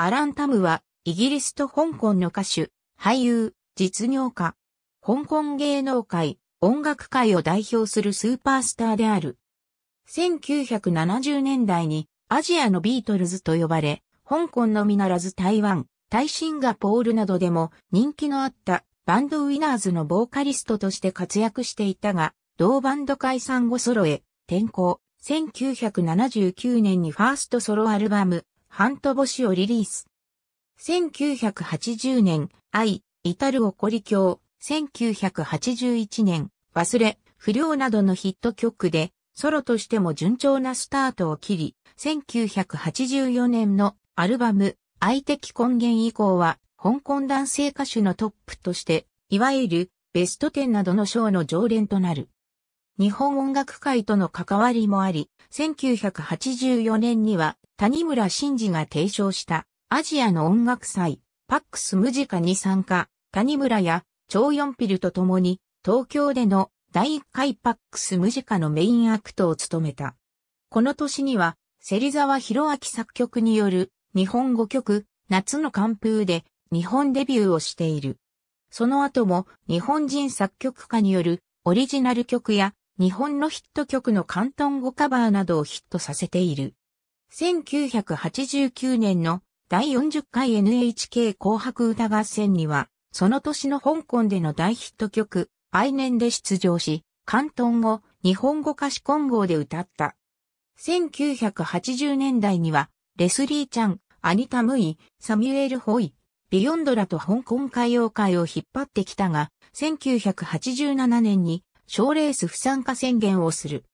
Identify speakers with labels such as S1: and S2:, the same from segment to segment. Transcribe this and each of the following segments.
S1: アラン・タムは、イギリスと香港の歌手、俳優、実業家、香港芸能界、音楽界を代表するスーパースターである。1970年代にアジアのビートルズと呼ばれ、香港のみならず台湾、タイシンガポールなどでも人気のあったバンドウィナーズのボーカリストとして活躍していたが、同バンド解散後ソロへ転向。1979年にファーストソロアルバム、半ト星をリリース。1980年、愛、至る怒り狂、1981年、忘れ、不良などのヒット曲で、ソロとしても順調なスタートを切り、1984年のアルバム、愛的根源以降は、香港男性歌手のトップとして、いわゆるベスト10などの賞の常連となる。日本音楽界との関わりもあり、1984年には谷村新司が提唱したアジアの音楽祭、パックスムジカに参加、谷村や超四ピルと共に東京での第1回パックスムジカのメインアクトを務めた。この年には、芹沢博明作曲による日本語曲、夏の寒風で日本デビューをしている。その後も日本人作曲家によるオリジナル曲や日本のヒット曲の関東語カバーなどをヒットさせている。1989年の第40回 NHK 紅白歌合戦には、その年の香港での大ヒット曲、愛年で出場し、関東語、日本語歌詞混合で歌った。1980年代には、レスリー・チャン、アニタ・ムイ、サミュエル・ホイ、ビヨンドラと香港歌謡界を引っ張ってきたが、1987年に賞レース不参加宣言をする。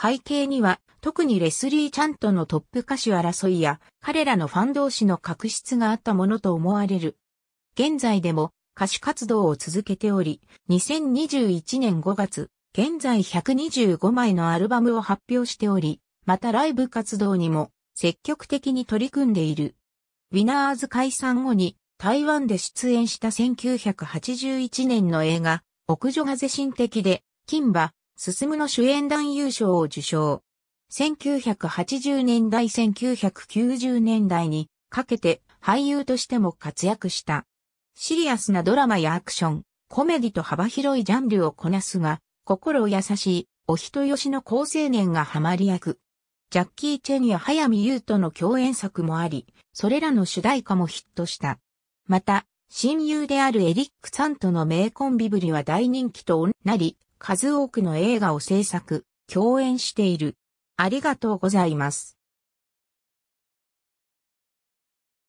S1: 背景には、特にレスリー・チャンとのトップ歌手争いや、彼らのファン同士の確執があったものと思われる。現在でも歌手活動を続けており、2021年5月、現在125枚のアルバムを発表しており、またライブ活動にも積極的に取り組んでいる。ウィナーズ解散後に台湾で出演した1981年の映画、屋女が是心的で、金馬、進の主演男優賞を受賞。1980年代1990年代にかけて俳優としても活躍した。シリアスなドラマやアクション、コメディと幅広いジャンルをこなすが、心優しい、お人よしの好青年がハマり役。ジャッキー・チェンや早見優との共演作もあり、それらの主題歌もヒットした。また、親友であるエリック・サンとの名コンビぶりは大人気となり、数多くの映画を制作、共演している。ありがとうございます。